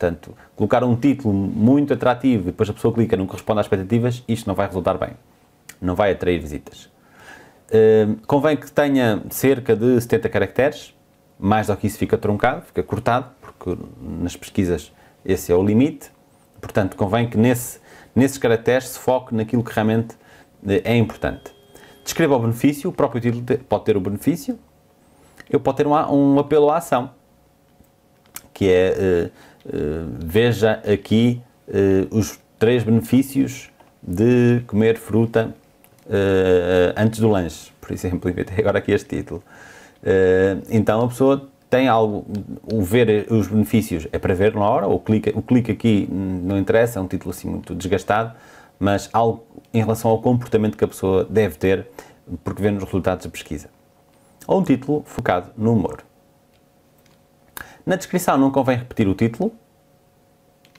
Portanto, colocar um título muito atrativo e depois a pessoa clica não corresponde às expectativas, isto não vai resultar bem. Não vai atrair visitas. Uh, convém que tenha cerca de 70 caracteres, mais do que isso fica truncado, fica cortado, porque nas pesquisas esse é o limite. Portanto, convém que nesse, nesses caracteres se foque naquilo que realmente eh, é importante. Descreva o benefício, o próprio título pode ter o benefício, eu pode ter um, um apelo à ação que é eh, eh, veja aqui eh, os três benefícios de comer fruta antes do lanche, por exemplo, inventei agora aqui este título. então a pessoa tem algo, o ver os benefícios é para ver na hora, ou clica, o clique aqui não interessa, é um título assim muito desgastado, mas algo em relação ao comportamento que a pessoa deve ter porque vê nos resultados da pesquisa. Ou um título focado no humor. Na descrição não convém repetir o título,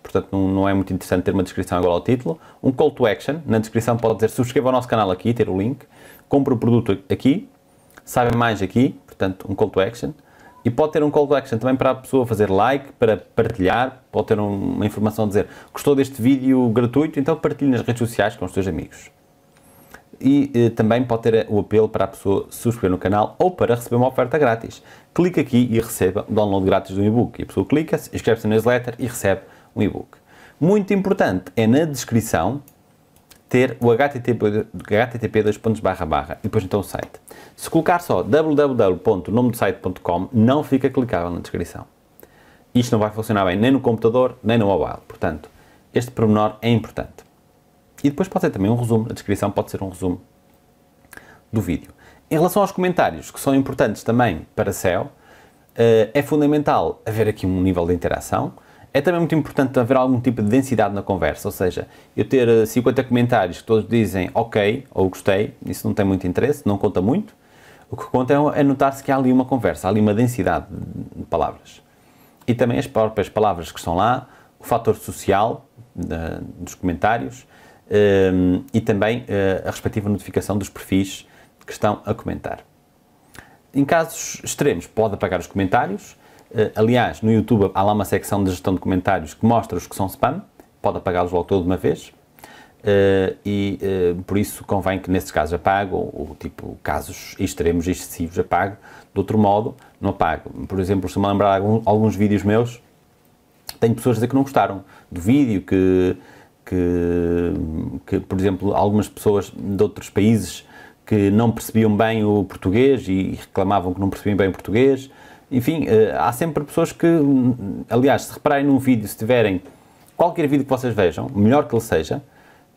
portanto não, não, é muito interessante ter uma descrição igual ao título. Um call to action, na descrição pode dizer subscreva o nosso canal aqui, ter o link, compre o produto aqui, saiba mais aqui, portanto um call to action. E pode ter um call to action também para a pessoa fazer like, para partilhar, pode ter uma informação a dizer gostou deste vídeo gratuito, então partilhe nas redes sociais com os seus amigos e eh, também pode ter eh, o apelo para a pessoa se subscrever no canal ou para receber uma oferta grátis. Clique aqui e receba o download grátis do e-book. E a pessoa clica, inscreve-se na newsletter e recebe um e-book. Muito importante é na descrição ter o http, barra barra e depois então o site. Se colocar só www.nomedosite.com não fica clicável na descrição. Isto não vai funcionar bem nem no computador nem no mobile, portanto este pormenor é importante. E depois pode ser também um resumo, a descrição pode ser um resumo do vídeo. Em relação aos comentários, que são importantes também para SEO, eh, é fundamental haver aqui um nível de interação. É também muito importante haver algum tipo de densidade na conversa, ou seja, eu ter 50 eh, comentários que todos dizem ok ou gostei, isso não tem muito interesse, não conta muito. O que conta é, é notar-se que há ali uma conversa, há ali uma densidade de palavras. E também as próprias palavras que estão lá, o fator social dos comentários, e também ah, a respectiva notificação dos perfis que estão a comentar. Em casos extremos, pode apagar os comentários. Ah, aliás, no YouTube há lá uma secção de gestão de comentários que mostra os que são spam, pode apagá-los logo todo de uma vez. Uh, e uh, por isso convém que nesses casos apague, ou, ou, tipo casos extremos, excessivos, apague. De outro modo, não apague. Por exemplo, se me lembrar alguns, alguns vídeos meus, tenho pessoas a dizer que não gostaram do vídeo, que que, que, por exemplo, algumas pessoas de outros países que não percebiam bem o português e reclamavam que não percebiam bem o português. Enfim, eh, há sempre pessoas que, aliás, se repararem num vídeo, se tiverem qualquer vídeo que vocês vejam, melhor que ele seja,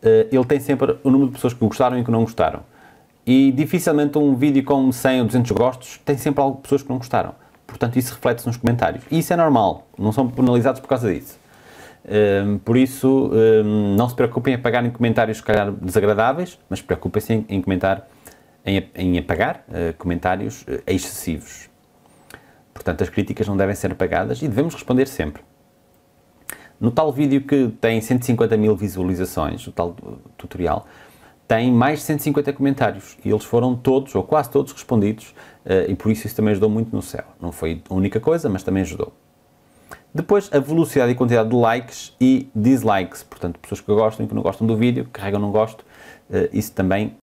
eh, ele tem sempre o número de pessoas que gostaram e que não gostaram. E dificilmente um vídeo com 100 ou 200 gostos tem sempre algo pessoas que não gostaram. Portanto, isso reflete-se nos comentários. E isso é normal, não são penalizados por causa disso. Um, ehm, por isso, um, ehm, não se preocupem em apagar em comentários, se calhar, desagradáveis, mas preocupem-se em, em, comentar, em, em apagar uh, comentários uh, excessivos. Portanto, as críticas não devem ser apagadas e devemos responder sempre. No tal vídeo que tem 150 mil visualizações, o tal eh, tutorial, tem mais de 150 comentários e eles foram todos, ou quase todos, respondidos uh, e por isso isso também ajudou muito no céu. Não foi a única coisa, mas também ajudou. Depois, a velocidade e quantidade de likes e dislikes, portanto, pessoas que gostam e que não gostam do vídeo, carregam não gosto, eh, isso também